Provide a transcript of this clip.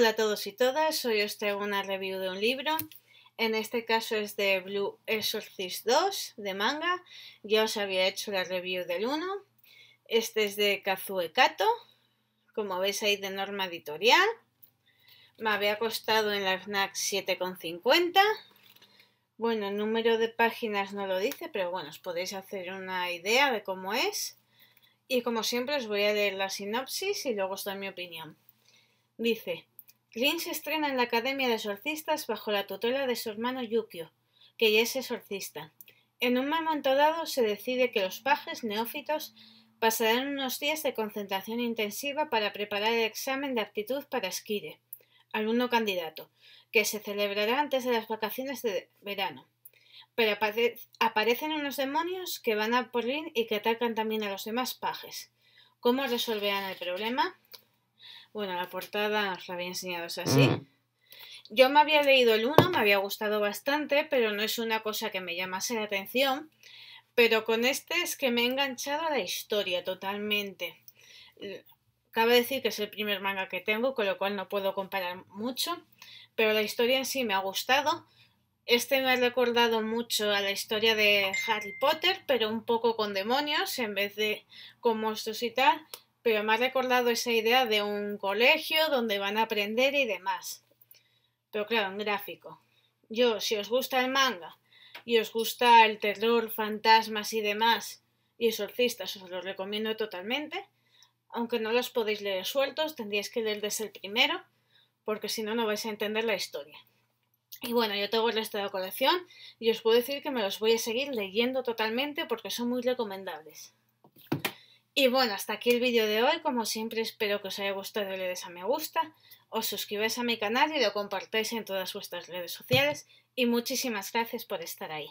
Hola a todos y todas, hoy os este traigo una review de un libro. En este caso es de Blue Exorcist 2 de manga. Ya os había hecho la review del 1. Este es de Kazue Kato, como veis ahí de norma editorial. Me había costado en la FNAC 7,50. Bueno, el número de páginas no lo dice, pero bueno, os podéis hacer una idea de cómo es. Y como siempre os voy a leer la sinopsis y luego os doy mi opinión. Dice, Lin se estrena en la Academia de Exorcistas bajo la tutela de su hermano Yukio, que ya es exorcista. En un momento dado se decide que los pajes neófitos pasarán unos días de concentración intensiva para preparar el examen de aptitud para Esquire, alumno candidato, que se celebrará antes de las vacaciones de verano. Pero aparecen unos demonios que van a por Rin y que atacan también a los demás pajes. ¿Cómo resolverán el problema? Bueno, la portada os la había enseñado, es así. Mm. Yo me había leído el 1, me había gustado bastante, pero no es una cosa que me llamase la atención. Pero con este es que me he enganchado a la historia totalmente. Cabe decir que es el primer manga que tengo, con lo cual no puedo comparar mucho, pero la historia en sí me ha gustado. Este me ha recordado mucho a la historia de Harry Potter, pero un poco con demonios en vez de con monstruos y tal pero me ha recordado esa idea de un colegio donde van a aprender y demás. Pero claro, un gráfico. Yo, si os gusta el manga y os gusta el terror, fantasmas y demás, y exorcistas, os los recomiendo totalmente. Aunque no los podéis leer sueltos, tendríais que leer desde el primero, porque si no, no vais a entender la historia. Y bueno, yo tengo el resto de la colección y os puedo decir que me los voy a seguir leyendo totalmente porque son muy recomendables. Y bueno, hasta aquí el vídeo de hoy. Como siempre, espero que os haya gustado y le des a me gusta. Os suscribáis a mi canal y lo compartáis en todas vuestras redes sociales. Y muchísimas gracias por estar ahí.